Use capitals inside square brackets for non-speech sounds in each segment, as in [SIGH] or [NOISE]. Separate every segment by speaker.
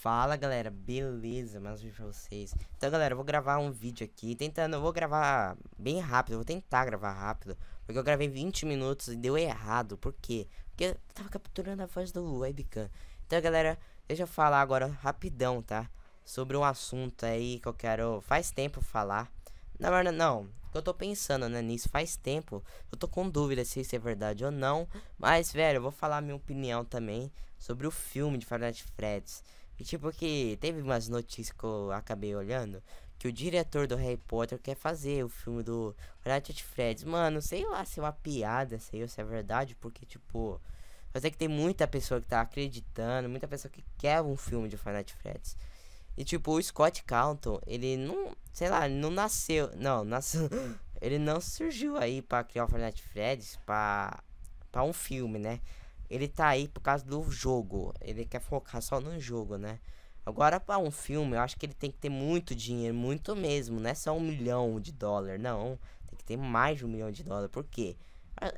Speaker 1: Fala galera, beleza? Mais um vídeo pra vocês. Então galera, eu vou gravar um vídeo aqui, tentando, eu vou gravar bem rápido, eu vou tentar gravar rápido, porque eu gravei 20 minutos e deu errado, por quê? Porque eu tava capturando a voz do webcam. Então galera, deixa eu falar agora rapidão, tá? Sobre um assunto aí que eu quero, faz tempo falar. Na verdade, não, eu tô pensando né, nisso faz tempo, eu tô com dúvida se isso é verdade ou não, mas velho, eu vou falar minha opinião também sobre o filme de Faroeste Freds. E tipo que teve umas notícias que eu acabei olhando que o diretor do Harry Potter quer fazer o filme do Ratchet Freds Mano, sei lá se é uma piada, sei se é verdade, porque tipo, eu sei que tem muita pessoa que tá acreditando, muita pessoa que quer um filme de Fanat Freds E tipo, o Scott Calton, ele não, sei lá, ele não nasceu, não, nasceu, [LAUGHS] ele não surgiu aí para criar o Final Freddy's para para um filme, né? ele tá aí por causa do jogo. Ele quer focar só no jogo, né? Agora, para um filme, eu acho que ele tem que ter muito dinheiro, muito mesmo. Não é só um milhão de dólar, não. Tem que ter mais de um milhão de dólar. Por quê?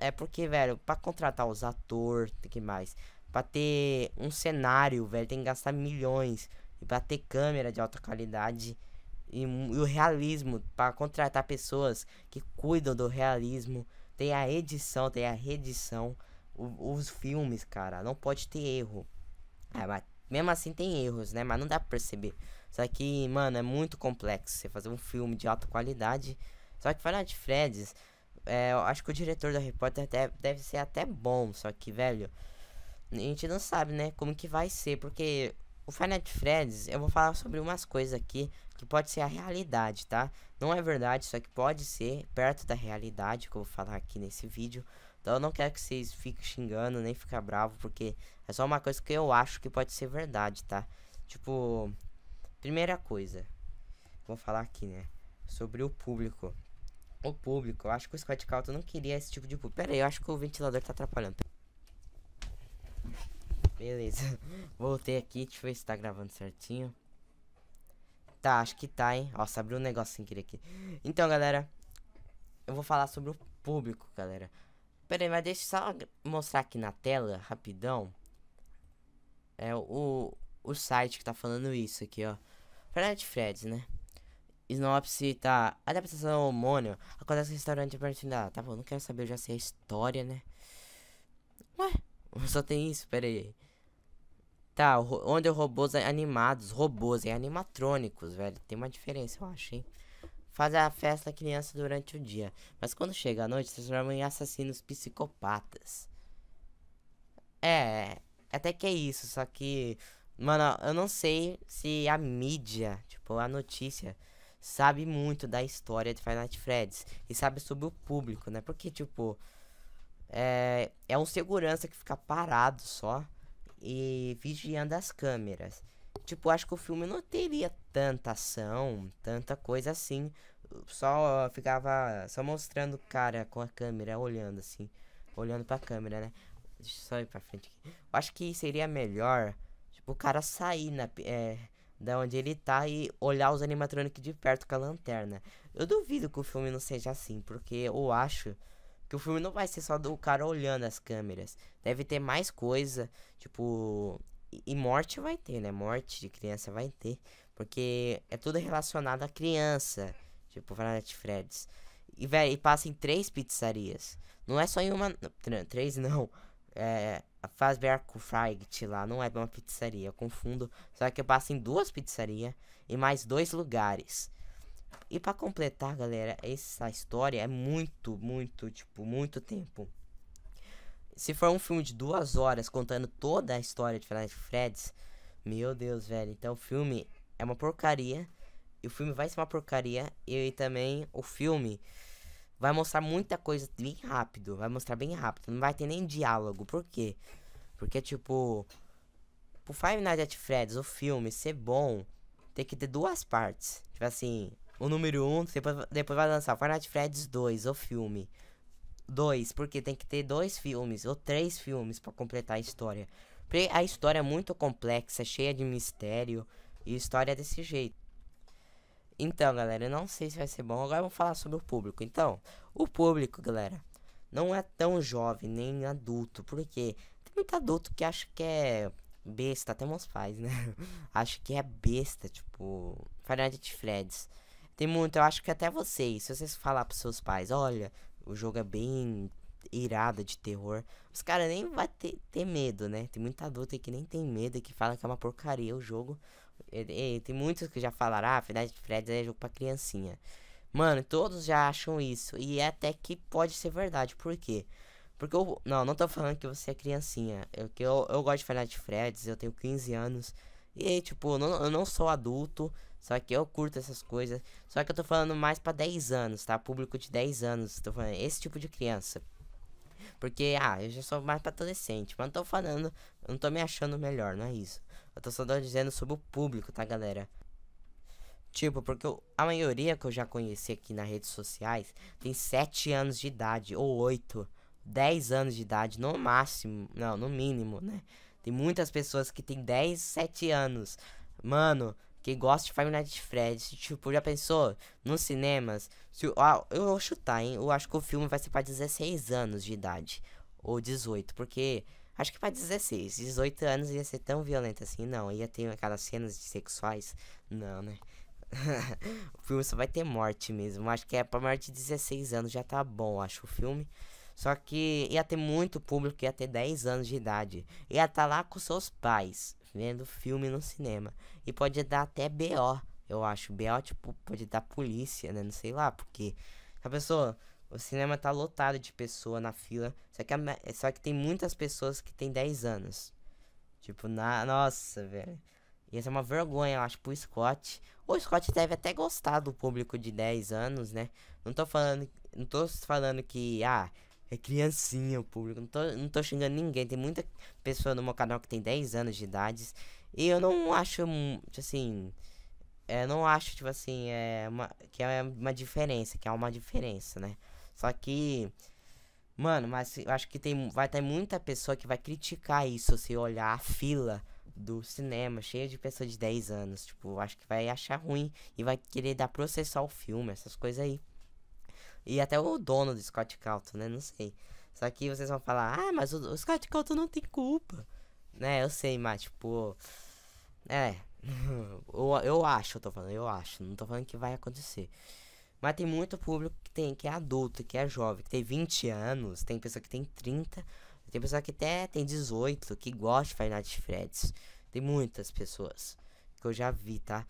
Speaker 1: É, é porque, velho, para contratar os atores, tem que mais. Pra ter um cenário, velho, tem que gastar milhões. E pra ter câmera de alta qualidade. E, e o realismo, para contratar pessoas que cuidam do realismo. Tem a edição, tem a reedição os filmes, cara. Não pode ter erro. É, mas mesmo assim tem erros, né? Mas não dá pra perceber. Só que, mano, é muito complexo você fazer um filme de alta qualidade. Só que falar de Freds, é, eu acho que o diretor da Repórter até, deve ser até bom. Só que, velho, a gente não sabe, né? Como que vai ser. Porque o Final Freds, eu vou falar sobre umas coisas aqui que pode ser a realidade, tá? Não é verdade, só que pode ser perto da realidade que eu vou falar aqui nesse vídeo. Então eu não quero que vocês fiquem xingando, nem ficar bravo, porque é só uma coisa que eu acho que pode ser verdade, tá? Tipo, primeira coisa, vou falar aqui, né? Sobre o público. O público, eu acho que o Scott Calton não queria esse tipo de público. Pera aí, eu acho que o ventilador tá atrapalhando. Beleza, [LAUGHS] voltei aqui, deixa eu ver se tá gravando certinho. Tá, acho que tá, hein? Nossa, abriu um negócio sem querer aqui. Então, galera, eu vou falar sobre o público, galera. Pera aí, mas deixa eu só mostrar aqui na tela, rapidão. É o, o site que tá falando isso aqui, ó. Planet Freds, né? Sinopse tá. Adaptação ao hormônio acontece o restaurante da Tá bom, não quero saber, eu já sei a história, né? Ué, [LAUGHS] só tem isso, pera aí. Tá, onde é robôs animados, robôs é animatrônicos, velho. Tem uma diferença, eu acho, hein? fazem a festa da criança durante o dia, mas quando chega a noite se transformam em assassinos psicopatas. É, até que é isso, só que, mano, eu não sei se a mídia, tipo, a notícia, sabe muito da história de Five Nights Freddy's e sabe sobre o público, né? Porque, tipo, é, é um segurança que fica parado só e vigiando as câmeras. Tipo, acho que o filme não teria tanta ação, tanta coisa assim. Só ficava só mostrando o cara com a câmera, olhando assim. Olhando pra câmera, né? Deixa eu só ir pra frente aqui. Eu acho que seria melhor, tipo, o cara sair na, é, da onde ele tá e olhar os animatrônicos de perto com a lanterna. Eu duvido que o filme não seja assim, porque eu acho que o filme não vai ser só do cara olhando as câmeras. Deve ter mais coisa, tipo, e morte vai ter, né? Morte de criança vai ter. Porque é tudo relacionado à criança. Tipo, Fanatic Freddy's. E, velho, e passa em três pizzarias. Não é só em uma. Três não. É. A Fazbear Fright lá não é uma pizzaria, eu confundo. Só que eu passo em duas pizzarias e mais dois lugares. E para completar, galera, essa história é muito, muito, tipo, muito tempo. Se for um filme de duas horas contando toda a história de Final Freds, meu Deus, velho. Então o filme é uma porcaria. E o filme vai ser uma porcaria. E também o filme vai mostrar muita coisa bem rápido. Vai mostrar bem rápido. Não vai ter nem diálogo. Por quê? Porque, tipo, pro Five Nights at Freddy's, o filme ser bom, tem que ter duas partes. Tipo assim, o número 1, um, depois, depois vai lançar Five Nights at Freddy's 2, o filme dois, porque tem que ter dois filmes ou três filmes para completar a história. Porque a história é muito complexa, cheia de mistério e história é desse jeito. Então, galera, eu não sei se vai ser bom. Agora vamos vou falar sobre o público. Então, o público, galera, não é tão jovem nem adulto, porque tem muito adulto que acha que é besta, até meus pais, né? [LAUGHS] acho que é besta, tipo, de Freds. Tem muito, eu acho que até vocês, se vocês falar para seus pais, olha, o jogo é bem irada de terror. Os caras nem vai ter, ter, medo, né? Tem muita adulta que nem tem medo e que fala que é uma porcaria o jogo. E, e, tem muitos que já falaram, ah, Final Fred é jogo pra criancinha. Mano, todos já acham isso. E é até que pode ser verdade. Por quê? Porque eu. Não, não tô falando que você é criancinha. Eu, que eu, eu gosto de Final Freddy's, eu tenho 15 anos. E aí, tipo, não, eu não sou adulto, só que eu curto essas coisas. Só que eu tô falando mais para 10 anos, tá? Público de 10 anos, tô falando esse tipo de criança. Porque, ah, eu já sou mais pra adolescente, mas não tô falando, não tô me achando melhor, não é isso. Eu tô só dizendo sobre o público, tá, galera? Tipo, porque eu, a maioria que eu já conheci aqui nas redes sociais tem 7 anos de idade, ou 8, 10 anos de idade, no máximo, não, no mínimo, né? Tem muitas pessoas que tem 10, 7 anos. Mano, que gosta de Five Nights at Freddy's. Tipo, já pensou? Nos cinemas. Se, ah, eu vou chutar, hein? Eu acho que o filme vai ser pra 16 anos de idade. Ou 18. Porque. Acho que pra 16. 18 anos ia ser tão violento assim. Não, ia ter aquelas cenas sexuais. Não, né? [LAUGHS] o filme só vai ter morte mesmo. Acho que é pra maior de 16 anos já tá bom, acho o filme. Só que ia ter muito público, ia ter 10 anos de idade. Ia estar tá lá com seus pais, vendo filme no cinema. E pode dar até BO, eu acho. BO, tipo, pode dar polícia, né? Não sei lá, porque. A pessoa. O cinema tá lotado de pessoa na fila. Só que, a, só que tem muitas pessoas que tem 10 anos. Tipo, na. Nossa, velho. Ia ser uma vergonha, eu acho, pro Scott. O Scott deve até gostar do público de 10 anos, né? Não tô falando. Não tô falando que. Ah, é criancinha o público. Não tô, não tô xingando ninguém. Tem muita pessoa no meu canal que tem 10 anos de idade. E eu não acho, tipo assim. É, eu não acho, tipo assim, é uma, que é uma diferença. Que é uma diferença, né? Só que. Mano, mas eu acho que tem, vai ter muita pessoa que vai criticar isso se olhar a fila do cinema cheia de pessoas de 10 anos. Tipo, acho que vai achar ruim e vai querer dar processar o filme, essas coisas aí. E até o dono do Scott Calton, né? Não sei. Só que vocês vão falar, ah, mas o, o Scott Calton não tem culpa. Né, eu sei, mas tipo. É. [LAUGHS] eu, eu acho, eu tô falando, eu acho. Não tô falando que vai acontecer. Mas tem muito público que tem, que é adulto, que é jovem, que tem 20 anos, tem pessoa que tem 30, tem pessoa que até tem 18, que gosta de Five Freds. Tem muitas pessoas que eu já vi, tá?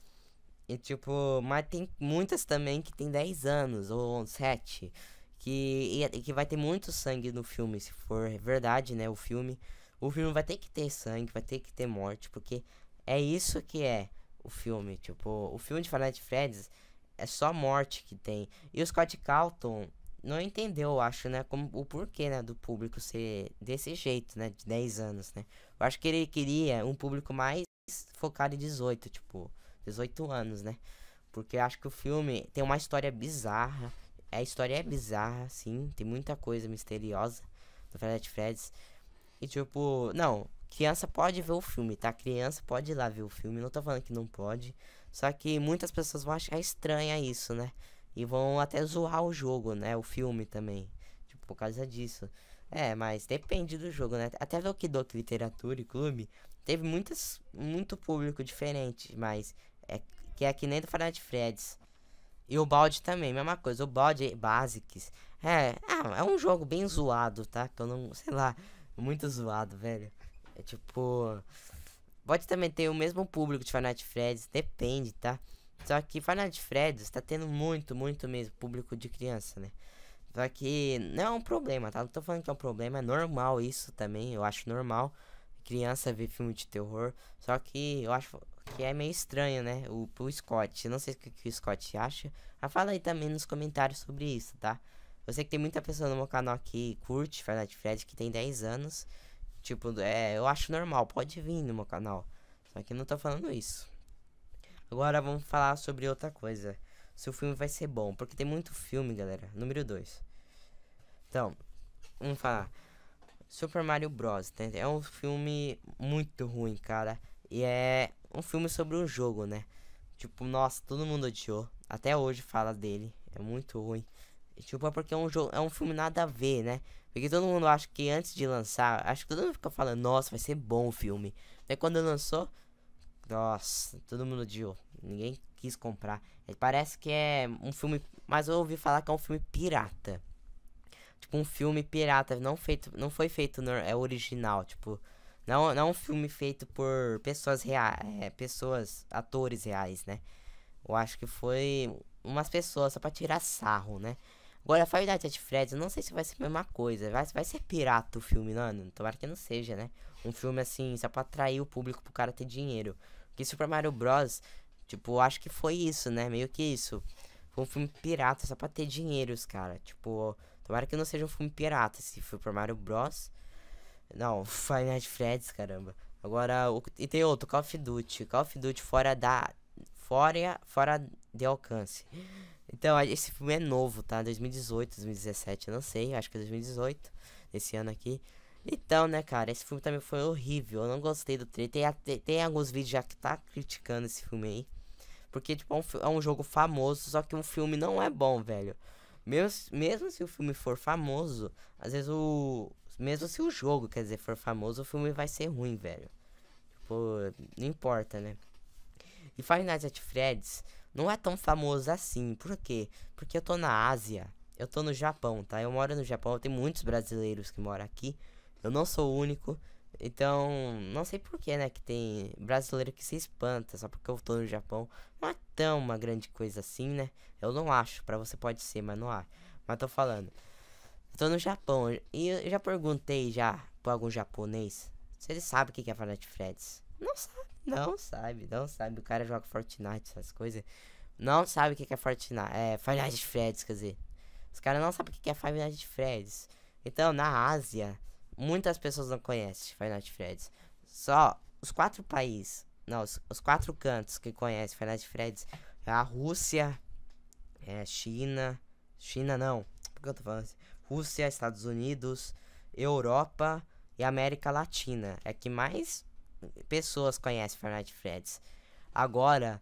Speaker 1: E tipo, mas tem muitas também que tem 10 anos ou 7. Que, e, que vai ter muito sangue no filme, se for verdade, né? O filme. O filme vai ter que ter sangue, vai ter que ter morte, porque é isso que é o filme. Tipo, o filme de de Freds é só morte que tem. E o Scott Calton não entendeu, eu acho, né? Como, o porquê, né? Do público ser desse jeito, né? De 10 anos, né? Eu acho que ele queria um público mais focado em 18, tipo. 18 anos, né? Porque eu acho que o filme tem uma história bizarra. A história é bizarra, sim. Tem muita coisa misteriosa do Fred Freds. E tipo, não, criança pode ver o filme, tá? Criança pode ir lá ver o filme. Não tô falando que não pode. Só que muitas pessoas vão achar estranha isso, né? E vão até zoar o jogo, né? O filme também. Tipo, por causa disso. É, mas depende do jogo, né? Até Lokidoki Literatura e Clube teve muitas, muito público diferente, mas é, que é que nem do Fortnite Freds. E o balde também, mesma coisa. O balde Basics. É, é, é um jogo bem zoado, tá? Que eu não. Sei lá. Muito zoado, velho. É tipo. Pode também ter o mesmo público de Fortnite Freds. Depende, tá? Só que Fortnite Freds tá tendo muito, muito mesmo público de criança, né? Só que não é um problema, tá? Não tô falando que é um problema, é normal isso também, eu acho normal. Criança ver filme de terror. Só que eu acho que é meio estranho, né? O, Scott. Eu não sei o que, que o Scott acha. Mas ah, fala aí também nos comentários sobre isso, tá? Eu sei que tem muita pessoa no meu canal que curte Fortnite Fred, que tem 10 anos. Tipo, é, eu acho normal, pode vir no meu canal. Só que eu não tô falando isso. Agora vamos falar sobre outra coisa. Se o filme vai ser bom, porque tem muito filme, galera. Número 2. Então, vamos falar. Super Mario Bros. Tá? É um filme muito ruim, cara. E é um filme sobre um jogo, né? Tipo, nossa, todo mundo odiou. Até hoje fala dele. É muito ruim. E, tipo, é porque é um jogo. É um filme nada a ver, né? Porque todo mundo acha que antes de lançar, acho que todo mundo fica falando, nossa, vai ser bom o filme. Daí quando lançou, nossa, todo mundo odiou. Ninguém quis comprar. Parece que é um filme. Mas eu ouvi falar que é um filme pirata. Tipo, um filme pirata. Não, feito, não foi feito no, é original. Tipo, não, não um filme feito por pessoas reais, é, pessoas, atores reais, né? Eu acho que foi umas pessoas só pra tirar sarro, né? Agora, a Five de Fred, eu não sei se vai ser a mesma coisa. Vai, vai ser pirata o filme, mano. Tomara que não seja, né? Um filme assim, só pra atrair o público pro cara ter dinheiro. Porque Super Mario Bros, tipo, acho que foi isso, né? Meio que isso. Foi um filme pirata só pra ter dinheiro, os cara. Tipo, tomara que não seja um filme pirata se for Super Mario Bros. Não, Five Nights Freds caramba. Agora, o, e tem outro, Call of Duty. Call of Duty fora da... Fora, fora de alcance. Então, esse filme é novo, tá? 2018, 2017, não sei. Acho que é 2018, esse ano aqui. Então, né, cara, esse filme também foi horrível. Eu não gostei do trailer. Tem, tem alguns vídeos já que tá criticando esse filme aí. Porque, tipo, é um, é um jogo famoso, só que um filme não é bom, velho. Mesmo, mesmo se o filme for famoso, às vezes o, mesmo se o jogo, quer dizer, for famoso, o filme vai ser ruim, velho. Tipo, não importa, né? E Five Nights at Freddy's não é tão famoso assim. Por quê? Porque eu tô na Ásia. Eu tô no Japão, tá? Eu moro no Japão, tem muitos brasileiros que moram aqui. Eu não sou o único. Então, não sei porquê, né? Que tem brasileiro que se espanta só porque eu tô no Japão. Não é tão uma grande coisa assim, né? Eu não acho. para você pode ser, mas não há. Mas tô falando. Eu tô no Japão e eu já perguntei já pra algum japonês se ele sabe o que é Fortnite Freds? Não sabe, não sabe, não sabe. O cara joga Fortnite, essas coisas. Não sabe o que é Fortnite, é Five Freds, quer dizer. Os caras não sabem o que é Five Freds. Então, na Ásia, muitas pessoas não conhecem Five Freds. Só os quatro países, não, os, os quatro cantos que conhecem Five Freds. é a Rússia, é a China, China não, porque eu tô falando assim? Rússia, Estados Unidos, Europa e América Latina. É que mais pessoas conhecem Fortnite Freds. Agora,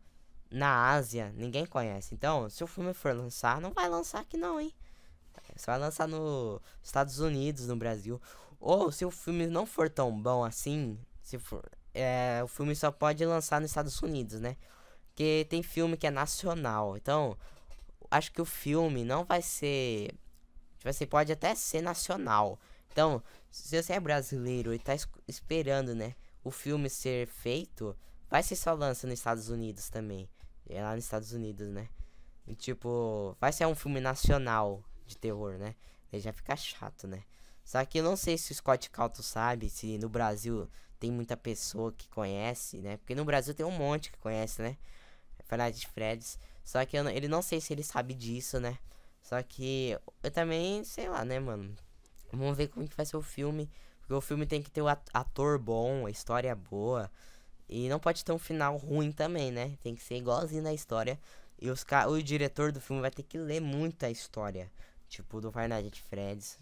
Speaker 1: na Ásia, ninguém conhece. Então, se o filme for lançar, não vai lançar aqui não, hein? Só vai lançar nos Estados Unidos, no Brasil. Ou se o filme não for tão bom assim, se for, é, o filme só pode lançar nos Estados Unidos, né? Que tem filme que é nacional. Então, acho que o filme não vai ser Tipo assim, pode até ser nacional. Então, se você é brasileiro e tá esperando, né, o filme ser feito, vai ser só lança nos Estados Unidos também. É lá nos Estados Unidos, né? E, tipo, vai ser um filme nacional de terror, né? Ele já fica chato, né? Só que eu não sei se o Scott Calto sabe, se no Brasil tem muita pessoa que conhece, né? Porque no Brasil tem um monte que conhece, né? Fernandes Freds. Só que não, ele não sei se ele sabe disso, né? Só que eu também, sei lá, né, mano. Vamos ver como que vai ser o filme. Porque o filme tem que ter o ator bom, a história boa. E não pode ter um final ruim também, né? Tem que ser igualzinho na história. E os ca... o diretor do filme vai ter que ler muito a história. Tipo, do Varnage de Freds.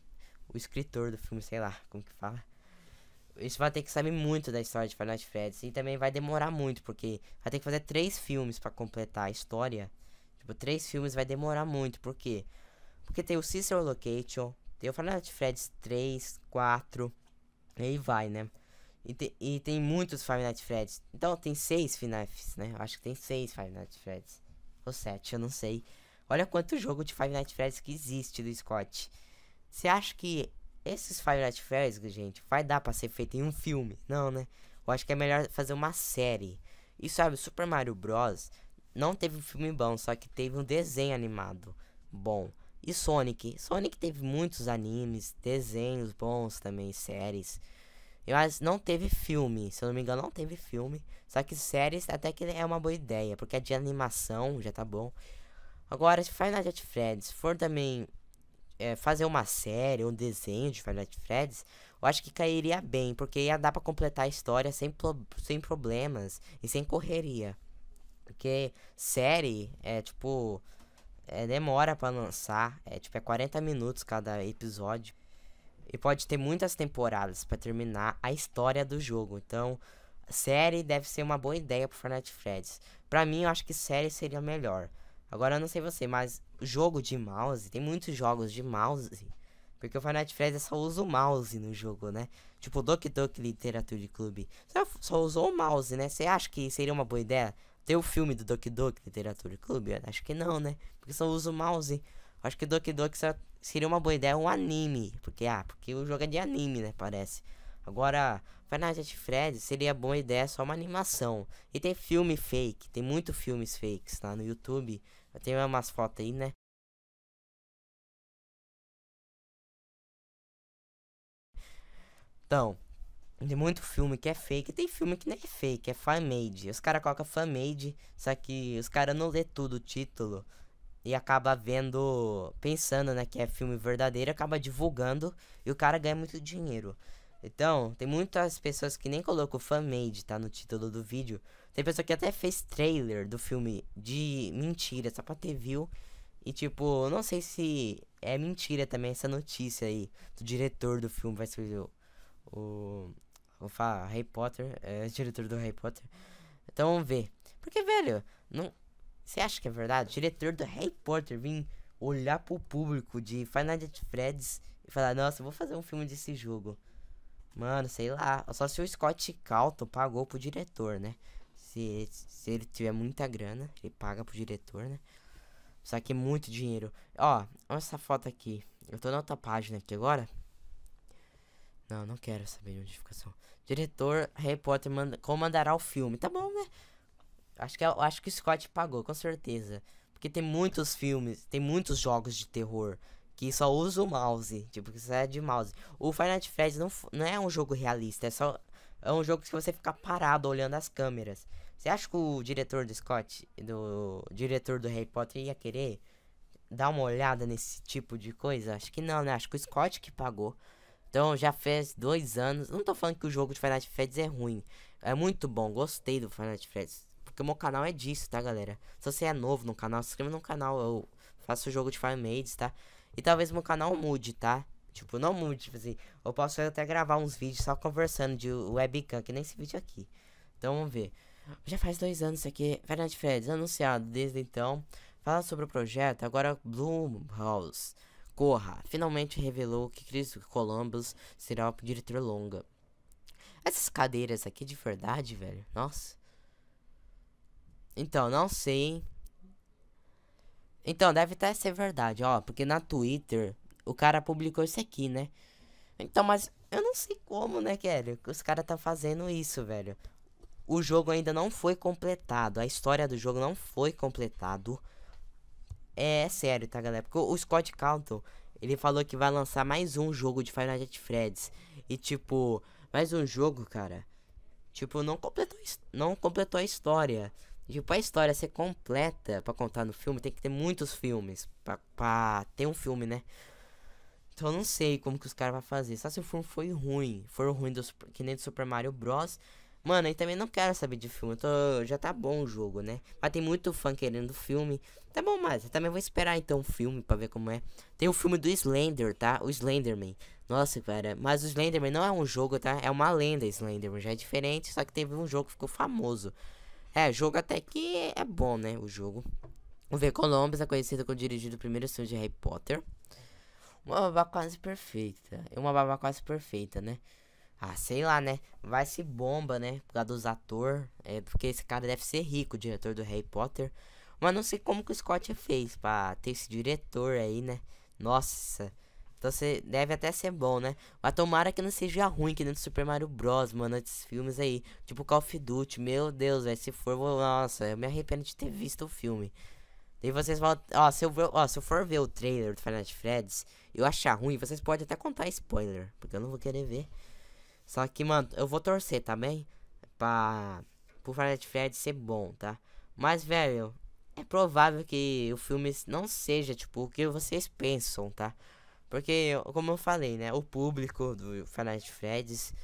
Speaker 1: O escritor do filme, sei lá, como que fala. Isso vai ter que saber muito da história de Final Fantasy Freds. E também vai demorar muito, porque vai ter que fazer três filmes para completar a história. Tipo, três filmes vai demorar muito. Por quê? Porque tem o Sister Location, tem o Final Night Freddy's 3, 4, e aí vai, né? E, te, e tem muitos Five Nights Freddy's. Então tem seis FNAFs, né? Eu acho que tem seis Five Nights Freddy's. Ou sete, eu não sei. Olha quanto jogo de Five Nights Freddy's que existe do Scott. Você acha que esses Five Nights Freddy's, gente, vai dar pra ser feito em um filme? Não, né? Eu acho que é melhor fazer uma série. E sabe, Super Mario Bros não teve um filme bom, só que teve um desenho animado bom. E Sonic? Sonic teve muitos animes, desenhos bons também, séries. Mas não teve filme, se eu não me engano, não teve filme. Só que séries até que é uma boa ideia, porque é de animação, já tá bom. Agora, se Final Night Freds for também é, fazer uma série um desenho de Final Night Freds, eu acho que cairia bem, porque ia dar pra completar a história sem, pro sem problemas e sem correria. Porque série é tipo. É, demora para lançar. É tipo, é 40 minutos cada episódio. E pode ter muitas temporadas para terminar a história do jogo. Então, série deve ser uma boa ideia pro Fortnite Freds. Pra mim, eu acho que série seria melhor. Agora, eu não sei você, mas jogo de mouse, tem muitos jogos de mouse. Porque o Fortnite Freds só usa o mouse no jogo, né? Tipo, Doki Doki Literature Club. Só, só usou o mouse, né? Você acha que seria uma boa ideia tem o filme do Doc Doc Literatura Clube? Eu acho que não, né? Porque só usa o mouse. Acho que Doc Doc seria uma boa ideia um anime. Porque, ah, porque o jogo é de anime, né? Parece. Agora, Final Fantasy Fred seria boa ideia só uma animação. E tem filme fake, tem muito filmes fakes lá no YouTube. Eu tenho umas fotos aí, né? Então, tem muito filme que é fake. Tem filme que nem é fake, é fan-made. Os caras colocam fan-made, só que os caras não lê tudo o título. E acaba vendo, pensando né, que é filme verdadeiro, acaba divulgando e o cara ganha muito dinheiro. Então, tem muitas pessoas que nem colocam fan-made, tá? No título do vídeo. Tem pessoa que até fez trailer do filme de mentira, só pra ter view. E tipo, não sei se é mentira também essa notícia aí do diretor do filme, vai ser o Vou falar Harry Potter, é diretor do Harry Potter. Então vamos ver. Porque, velho, não. Você acha que é verdade? Diretor do Harry Potter vir olhar pro público de Final Fantasy Freds e falar, nossa, vou fazer um filme desse jogo. Mano, sei lá. Só se o Scott Calton pagou pro diretor, né? Se, se ele tiver muita grana, ele paga pro diretor, né? Só que é muito dinheiro. Ó, olha essa foto aqui. Eu tô na outra página aqui agora. Não, não quero saber de notificação. Diretor Harry Potter manda, comandará o filme. Tá bom, né? Acho que, é, acho que o Scott pagou, com certeza. Porque tem muitos filmes, tem muitos jogos de terror que só usa o mouse. Tipo, que é de mouse. O Final Fantasy Fred não, não é um jogo realista, é só. É um jogo que você fica parado olhando as câmeras. Você acha que o diretor do Scott, do o diretor do Harry Potter, ia querer dar uma olhada nesse tipo de coisa? Acho que não, né? Acho que o Scott que pagou. Então já fez dois anos. Não tô falando que o jogo de Final Fantasy é ruim. É muito bom, gostei do Final Fantasy Porque o meu canal é disso, tá, galera? Se você é novo no canal, se inscreva no canal. Eu faço jogo de Fire Maids, tá? E talvez meu canal mude, tá? Tipo, não mude, tipo assim. Eu posso até gravar uns vídeos só conversando de webcam, que nem esse vídeo aqui. Então vamos ver. Já faz dois anos isso aqui. Final Fantasy anunciado desde então. Fala sobre o projeto, agora Bloom House. Corra finalmente revelou que Chris Columbus será o diretor longa. Essas cadeiras aqui de verdade, velho. Nossa. Então, não sei. Então, deve até ser verdade, ó. Porque na Twitter, o cara publicou isso aqui, né? Então, mas eu não sei como, né, velho? Que os caras tá fazendo isso, velho. O jogo ainda não foi completado. A história do jogo não foi completado é, sério, tá, galera? Porque o Scott Calton, ele falou que vai lançar mais um jogo de Final Fantasy Freds. E, tipo, mais um jogo, cara. Tipo, não completou, não completou a história. Tipo, a história ser completa para contar no filme, tem que ter muitos filmes. Pra, pra ter um filme, né? Então eu não sei como que os caras vão fazer. Só se o filme foi ruim. foi ruim dos, que nem do Super Mario Bros. Mano, eu também não quero saber de filme. Tô... já tá bom o jogo, né? Mas tem muito fã querendo filme. Tá bom, mas eu também vou esperar então o filme pra ver como é. Tem o filme do Slender, tá? O Slenderman. Nossa, cara. Mas o Slenderman não é um jogo, tá? É uma lenda Slenderman. Já é diferente, só que teve um jogo que ficou famoso. É, jogo até que é bom, né? O jogo. O V. Columbus é conhecido como dirigido o primeiro filme de Harry Potter. Uma babá quase perfeita. É Uma babá quase perfeita, né? Ah, sei lá, né? Vai se bomba, né? Por causa dos atores. É, porque esse cara deve ser rico, o diretor do Harry Potter. Mas não sei como que o Scott fez pra ter esse diretor aí, né? Nossa. Então você deve até ser bom, né? Mas tomara que não seja ruim, que nem do Super Mario Bros, mano, esses filmes aí. Tipo Call of Duty, meu Deus, velho. Se for, vou... nossa, eu me arrependo de ter visto o filme. E vocês falam, ó, se eu, ver, ó, se eu for ver o trailer do Final Fantasy Freds eu achar ruim, vocês podem até contar spoiler, porque eu não vou querer ver. Só que, mano, eu vou torcer também pra, pro Fred Fred ser bom, tá? Mas, velho, é provável que o filme não seja, tipo, o que vocês pensam, tá? Porque, como eu falei, né? O público do Fred Freds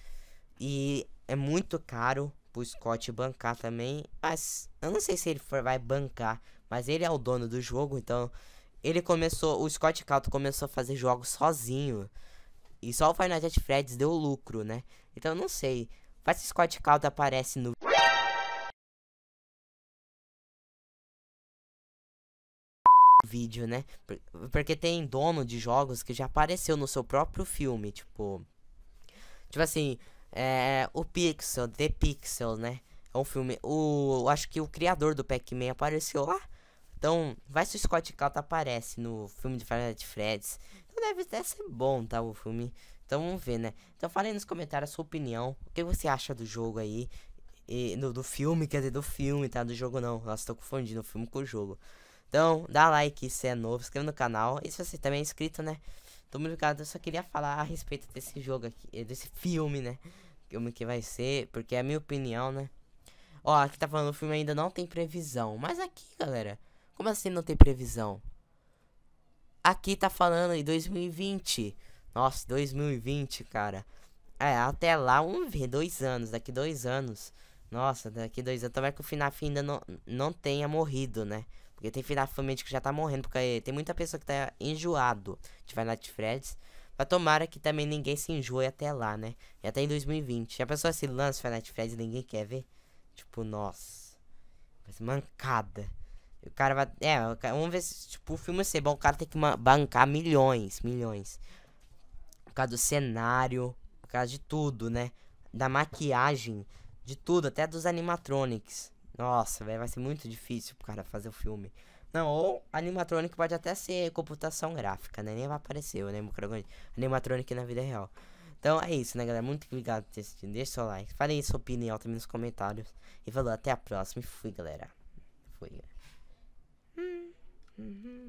Speaker 1: e é muito caro pro Scott bancar também. Mas eu não sei se ele for, vai bancar, mas ele é o dono do jogo, então ele começou, o Scott Calto começou a fazer jogos sozinho. E só o Final Jet Freddy's deu lucro, né? Então não sei. Vai se Scott Calda aparece no... vídeo, né? Porque tem dono de jogos que já apareceu no seu próprio filme, tipo... Tipo assim, é, o Pixel, The Pixel, né? É um filme... O, acho que o criador do Pac-Man apareceu lá. Então, vai se o Scott Calta aparece no filme de Final Fantasy então deve até ser bom, tá? O filme. Então vamos ver, né? Então fala aí nos comentários a sua opinião. O que você acha do jogo aí? E, do, do filme, quer dizer, do filme, tá? Do jogo não. Nossa, tô confundindo o filme com o jogo. Então, dá like se é novo, inscreva no canal. E se você também é inscrito, né? Tô muito ligado, Eu só queria falar a respeito desse jogo aqui, eh, desse filme, né? Filme que vai ser, porque é a minha opinião, né? Ó, aqui tá falando o filme ainda não tem previsão. Mas aqui, galera, como assim não tem previsão? Aqui tá falando em 2020. Nossa, 2020, cara. É, até lá, um ver, dois anos, daqui dois anos. Nossa, daqui dois anos. Talvez que o FNAF ainda não, não tenha morrido, né? Porque tem FNAF que já tá morrendo, porque tem muita pessoa que tá enjoado de Night Freds. Mas tomara que também ninguém se enjoe até lá, né? Tá e até em 2020. Já pensou se lança Final Freds e ninguém quer ver? Tipo, nossa. Mas mancada. O cara vai. É, vamos ver se tipo, o filme ser bom. O cara tem que bancar milhões, milhões. Por causa do cenário, por causa de tudo, né? Da maquiagem, de tudo, até dos animatronics. Nossa, velho, vai ser muito difícil pro cara fazer o filme. Não, ou animatronic pode até ser computação gráfica, né? Nem vai aparecer, né? Animatronic na vida real. Então é isso, né, galera? Muito obrigado por ter assistido. Deixa o seu like. Falei sua opinião também nos comentários. E falou, até a próxima. E fui, galera. Fui, galera. Mm-hmm. mm-hmm.